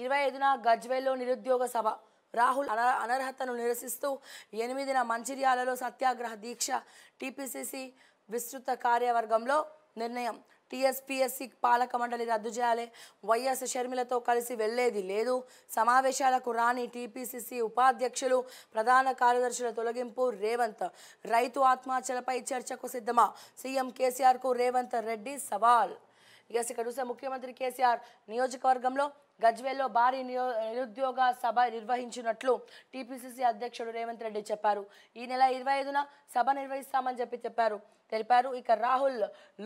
ఇరవై ఐదున గజ్వేల్లో నిరుద్యోగ సభ రాహుల్ అన అనర్హతను నిరసిస్తూ ఎనిమిదిన మంచిర్యాలలో సత్యాగ్రహ దీక్ష టీపీసీసీ విస్తృత కార్యవర్గంలో నిర్ణయం టీఎస్పీఎస్సీ పాలక మండలి రద్దు చేయాలి వైఎస్ షర్మిలతో కలిసి వెళ్లేది లేదు సమావేశాలకు రాని టీపీసీసీ ఉపాధ్యక్షులు ప్రధాన కార్యదర్శుల తొలగింపు రేవంత్ రైతు ఆత్మహత్యలపై చర్చకు సిద్ధమా సీఎం కేసీఆర్కు రేవంత్ రెడ్డి సవాల్ ఇక ఇక్కడ చూస్తే ముఖ్యమంత్రి కేసీఆర్ నియోజకవర్గంలో గజ్వేల్లో భారీ నియో నిరుద్యోగ సభ నిర్వహించినట్లు టీపీసీసీ అధ్యక్షుడు రేవంత్ రెడ్డి చెప్పారు ఈ నెల ఇరవై ఐదున సభ నిర్వహిస్తామని చెప్పి చెప్పారు తెలిపారు ఇక రాహుల్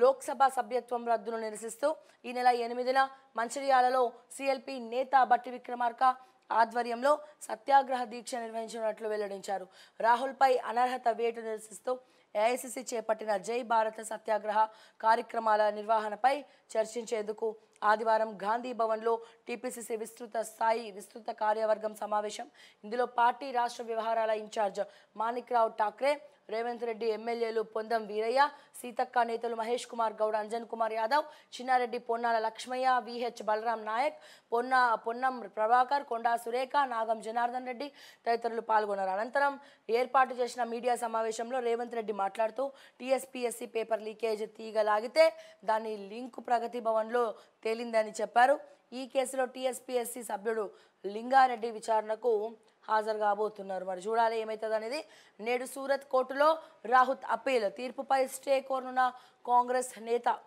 లోక్సభ సభ్యత్వం రద్దును నిరసిస్తూ ఈ నెల ఎనిమిదిన మంచిర్యాలలో సిఎల్పి నేత బట్టి విక్రమార్క ఆధ్వర్యంలో సత్యాగ్రహ దీక్ష నిర్వహించినట్లు వెల్లడించారు రాహుల్పై అనర్హత వేటు నిరసిస్తూ ఏఐసిసి చేపట్టిన జై భారత సత్యాగ్రహ కార్యక్రమాల నిర్వహణపై చర్చించేందుకు ఆదివారం గాంధీ భవన్లో టీపీసీసీ విస్తృత స్థాయి విస్తృత కార్యవర్గం సమావేశం ఇందులో పార్టీ రాష్ట్ర వ్యవహారాల ఇన్ఛార్జ్ మాణిక్రావు ఠాక్రే రేవంత్ రెడ్డి ఎమ్మెల్యేలు పొందం వీరయ్య సీతక్క నేతలు మహేష్ కుమార్ గౌడ్ అంజన్ కుమార్ యాదవ్ చిన్నారెడ్డి పొన్నాల లక్ష్మయ్య విహెచ్ బలరాం నాయక్ పొన్న పొన్నం ప్రభాకర్ కొండా సురేఖ నాగం జనార్దన్ రెడ్డి తదితరులు పాల్గొన్నారు అనంతరం ఏర్పాటు చేసిన మీడియా సమావేశంలో రేవంత్ రెడ్డి మాట్లాడుతూ టీఎస్పీఎస్సీ పేపర్ లీకేజ్ తీగలాగితే దాని లింకు ప్రగతి భవన్లో తేలిందని చెప్పారు ఈ కేసులో టీఎస్పీఎస్సీ సభ్యుడు లింగారెడ్డి విచారణకు హాజరు కాబోతున్నారు మరి చూడాలి ఏమవుతుంది అనేది నేడు సూరత్ కోర్టులో రాహుత్ అప్పీల్ తీర్పుపై స్టే కోరున కాంగ్రెస్ నేత